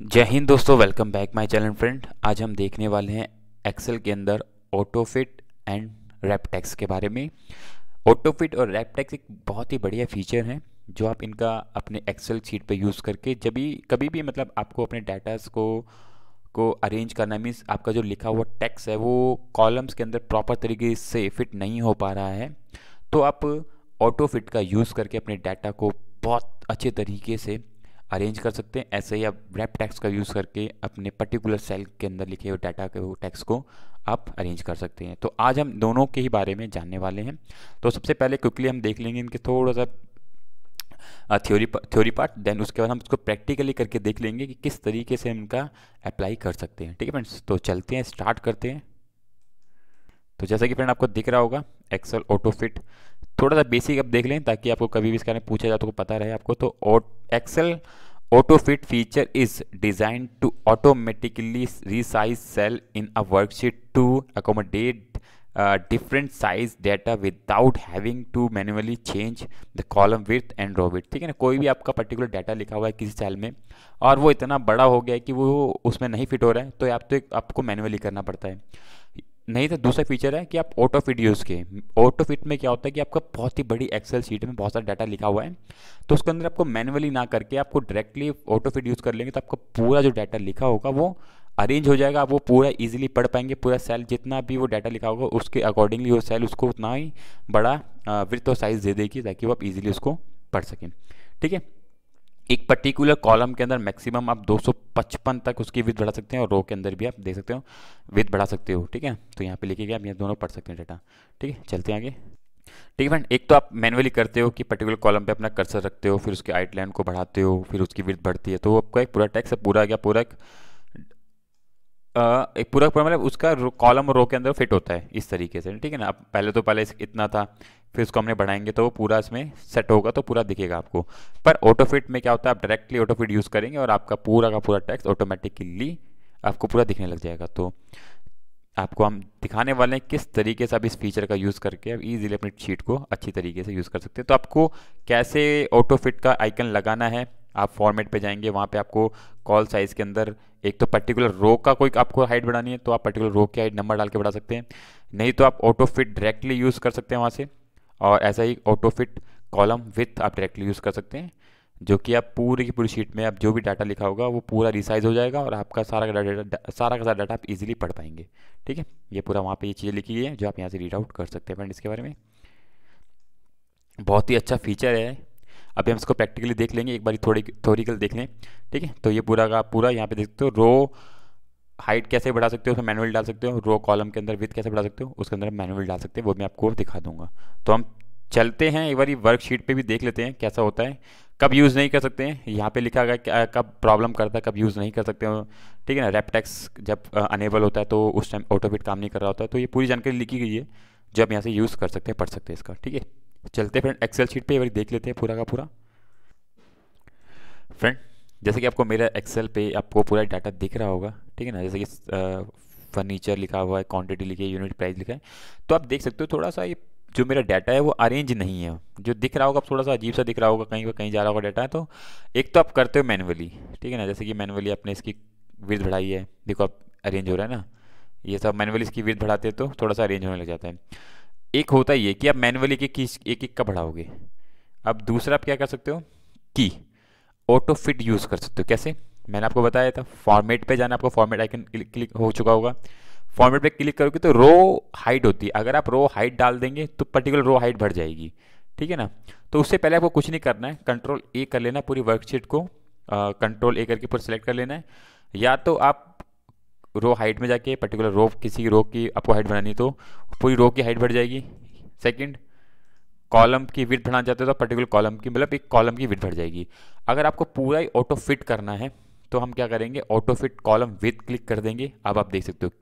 जय हिंद दोस्तों welcome back my channel friend आज हम देखने वाले हैं एक्सेल के अंदर ऑटोफिट एंड रैपटेक्स के बारे में ऑटोफिट और रैपटेक्स एक बहुत ही बढ़िया फीचर है जो आप इनका अपने एक्सेल शीट पे यूज़ करके जब भी कभी भी मतलब आपको अपने डाटास को को अरेंज करना मीन्स आपका जो लिखा हुआ टैक्स है वो कॉलम्स के अंदर प्रॉपर तरीके से फिट नहीं हो पा रहा है तो आप ऑटोफिट का यूज़ करके अपने डाटा को बहुत अच्छे तरीके से अरेंज कर सकते हैं ऐसे ही आप रैप टैक्स का यूज़ करके अपने पर्टिकुलर सेल के अंदर लिखे हुए डाटा के टैक्स को आप अरेंज कर सकते हैं तो आज हम दोनों के ही बारे में जानने वाले हैं तो सबसे पहले क्विकली हम देख लेंगे इनके थोड़ा सा थ्योरी थ्योरी पार्ट देन उसके बाद हम उसको प्रैक्टिकली करके देख लेंगे कि किस तरीके से इनका अप्लाई कर सकते हैं ठीक है फ्रेंड्स तो चलते हैं स्टार्ट करते हैं तो जैसा कि फ्रेंड आपको दिख रहा होगा एक्सेल ऑटोफिट थोड़ा सा बेसिक अब देख लें ताकि आपको कभी भी इसके बारे में पूछा जाए तो पता रहे आपको तो और Excel autofit feature is design to automatically resize cell in a worksheet to accommodate different size data without having to manually change the column width and रोबिट ठीक है ना कोई भी आपका पर्टिकुलर डाटा लिखा हुआ है किसी सेल में और वो इतना बड़ा हो गया है कि वो उसमें नहीं फिट हो रहा है तो आप तो एक आपको मैनुअली करना पड़ता है नहीं था तो दूसरा फीचर है कि आप ऑटो फिट यूज़ किए ऑटो फिट में क्या होता है कि आपका बहुत ही बड़ी एक्सेल शीट में बहुत सारा डाटा लिखा हुआ है तो उसके अंदर आपको मैनुअली ना करके आपको डायरेक्टली ऑटो फिट यूज़ कर लेंगे तो आपका पूरा जो डाटा लिखा होगा वो अरेंज हो जाएगा आप वो पूरा इजीली पढ़ पाएंगे पूरा सेल जितना भी वो डाटा लिखा होगा उसके अकॉर्डिंगली वो सेल उसको उतना ही बड़ा वृत्त और साइज़ दे देगी ताकि वो आप इजीली उसको पढ़ सकें ठीक है एक पर्टिकुलर कॉलम के अंदर मैक्सिमम आप 255 तक उसकी विथ बढ़ा सकते हैं और रो के अंदर भी आप देख सकते हो विथ बढ़ा सकते हो ठीक है तो यहाँ पे लिखे गए आप ये दोनों पढ़ सकते हैं डाटा ठीक है चलते हैं आगे ठीक है फ्रेंड एक तो आप मैनुअली करते हो कि पर्टिकुलर कॉलम पे अपना कर्सर रखते हो फिर उसके आउटलाइन को बढ़ाते हो फिर उसकी विथ बढ़ती है तो आपका एक पूरा टैक्स पूरा क्या पूरा एक पूरा पूरा मतलब उसका कॉलम रो के अंदर फिट होता है इस तरीके से ठीक है ना अब पहले तो पहले इतना था फिर उसको हमने बढ़ाएंगे तो वो पूरा इसमें सेट होगा तो पूरा दिखेगा आपको पर ऑटोफिट में क्या होता है आप डायरेक्टली ऑटोफिट यूज़ करेंगे और आपका पूरा का पूरा टैक्स ऑटोमेटिकली आपको पूरा दिखने लग जाएगा तो आपको हम दिखाने वाले हैं किस तरीके से आप इस फीचर का यूज़ करके आप ईजिली अपनी शीट को अच्छी तरीके से यूज़ कर सकते हैं तो आपको कैसे ऑटोफिट का आइकन लगाना है आप फॉर्मेट पे जाएंगे वहाँ पे आपको कॉल साइज़ के अंदर एक तो पर्टिकुलर रो का कोई आपको हाइट बढ़ानी है तो आप पर्टिकुलर रो की हाइट नंबर डाल के बढ़ा सकते हैं नहीं तो आप ऑटो फिट डायरेक्टली यूज़ कर सकते हैं वहाँ से और ऐसा ही ऑटोफिट कॉलम विथ आप डायरेक्टली यूज़ कर सकते हैं जो कि आप पूरी की पूरी शीट में आप जो भी डाटा लिखा होगा वो पूरा रिसाइज हो जाएगा और आपका सारा का डाटा सारा का सारा डाटा आप इजीली पढ़ पाएंगे ठीक है ये पूरा वहाँ पे ये चीज़ें लिखी गई है जो आप यहाँ से रीड आउट कर सकते हैं फ्रेंड इसके बारे में बहुत ही अच्छा फीचर है अभी हम इसको प्रैक्टिकली देख लेंगे एक बार थोड़ी थोरिकल देख लें ठीक है तो ये पूरा का पूरा यहाँ पर देख सकते हो रो हाइट कैसे बढ़ा सकते हो उसमें मैनुअल डाल सकते हो रो कॉलम के अंदर विथ कैसे बढ़ा सकते हो उसके अंदर मैनुअल डाल सकते हो वो मैं आपको दिखा दूंगा तो हम चलते हैं एक बार वर्कशीट पे भी देख लेते हैं कैसा होता है कब यूज़ नहीं कर सकते हैं यहाँ पे लिखा गया कब प्रॉब्लम करता है कब यूज़ नहीं कर सकते हो ठीक है ना रेपटैक्स जब अनेबल होता है तो उस टाइम ऑटोफिट काम नहीं कर रहा होता है तो ये पूरी जानकारी लिखी गई है जो आप यहाँ से यूज़ कर सकते हैं पढ़ सकते हैं इसका ठीक है चलते फ्रेंड एक्सेल शीट पर एक बार देख लेते हैं पूरा का पूरा फ्रेंड जैसे कि आपको मेरा एक्सेल पे आपको पूरा डाटा दिख रहा होगा ठीक है ना जैसे कि फर्नीचर लिखा हुआ है क्वांटिटी लिखी है यूनिट प्राइस लिखा है तो आप देख सकते हो थोड़ा सा ये जो मेरा डाटा है वो अरेंज नहीं है जो दिख रहा होगा आप थोड़ा सा अजीब सा दिख रहा होगा कहीं पर कहीं जा रहा होगा डाटा तो एक तो आप करते हो मैनुअली ठीक है ना जैसे कि मैनुअली आपने इसकी विर्ध बढ़ाई है देखो आप अरेंज हो रहा है ना ये सब मैनुअली इसकी विर्थ बढ़ाते हैं तो थोड़ा सा अरेंज होने लग जाता है एक होता ये कि आप मैनुअली एक एक एक का बढ़ाओगे अब दूसरा आप क्या कर सकते हो की ऑटो फिट यूज़ कर सकते हो कैसे मैंने आपको बताया था फॉर्मेट पे जाना आपको फॉर्मेट आइकन क्लिक, क्लिक हो चुका होगा फॉर्मेट पे क्लिक करोगे तो रो हाइट होती है अगर आप रो हाइट डाल देंगे तो पर्टिकुलर रो हाइट बढ़ जाएगी ठीक है ना तो उससे पहले आपको कुछ नहीं करना है कंट्रोल ए कर लेना पूरी वर्कशीट को कंट्रोल ए करके पूरा सेलेक्ट कर लेना है या तो आप रो हाइट में जाके पर्टिकुलर रो किसी रो की आपको हाइट बढ़ानी तो पूरी रो की हाइट बढ़ जाएगी सेकेंड कॉलम की विथ बढ़ाना चाहते हो तो पर्टिकुलर कॉलम की मतलब एक कॉलम की विथ बढ़ जाएगी अगर आपको पूरा ही ऑटो फिट करना है तो हम क्या करेंगे autofit column width click कर देंगे अब आप देख सकते हो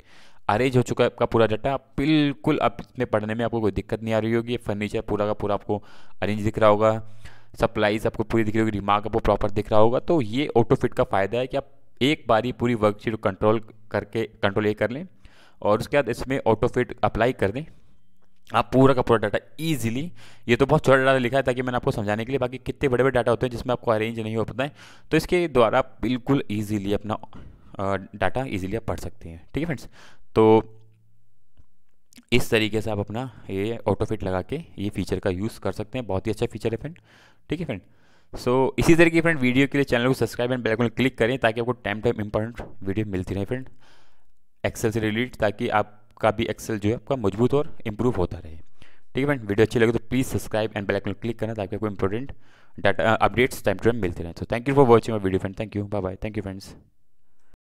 अरेंज हो चुका है आपका पूरा डाटा आप बिल्कुल आप इसमें पढ़ने में आपको कोई दिक्कत नहीं आ रही होगी फर्नीचर पूरा का पूरा आपको अरेंज दिख रहा होगा सप्लाईज आपको पूरी दिख रही होगी रिमार्क आपको प्रॉपर दिख रहा होगा तो ये ऑटो फिट का फ़ायदा है कि आप एक बारी पूरी वर्कशीट कंट्रोल करके कंट्रोल ए कर लें और उसके बाद इसमें ऑटो फिट अप्लाई कर दें आप पूरा का पूरा डाटा ईजिली ये तो बहुत छोटा डाटा लिखा है ताकि मैंने आपको समझाने के लिए बाकी कितने बड़े बड़े डाटा होते हैं जिसमें आपको अरेंज नहीं हो पाता है तो इसके द्वारा आप बिल्कुल ईजिली अपना डाटा ईजिली आप पढ़ सकते हैं ठीक है फ्रेंड्स तो इस तरीके से आप अपना ये ऑटोफिट लगा के ये फीचर का यूज़ कर सकते हैं बहुत ही अच्छा फीचर है फ्रेंड ठीक है फ्रेंड सो so, इसी तरीके फ्रेंड वीडियो के लिए चैनल को subscribe and bell icon click करें ताकि आपको टाइम टाइम इंपॉर्टेंट वीडियो मिलती रहे फ्रेंड एक्सेल से रिलेटेड ताकि आप आपका भी एक्सेल जो है आपका मजबूत और इम्प्रूव होता रहे ठीक है फ्रेंड वीडियो अच्छी लगे तो please subscribe and bell icon click करना ताकि आपको important data updates time to time मिलते रहें तो thank you for watching my video friend thank you bye bye thank you friends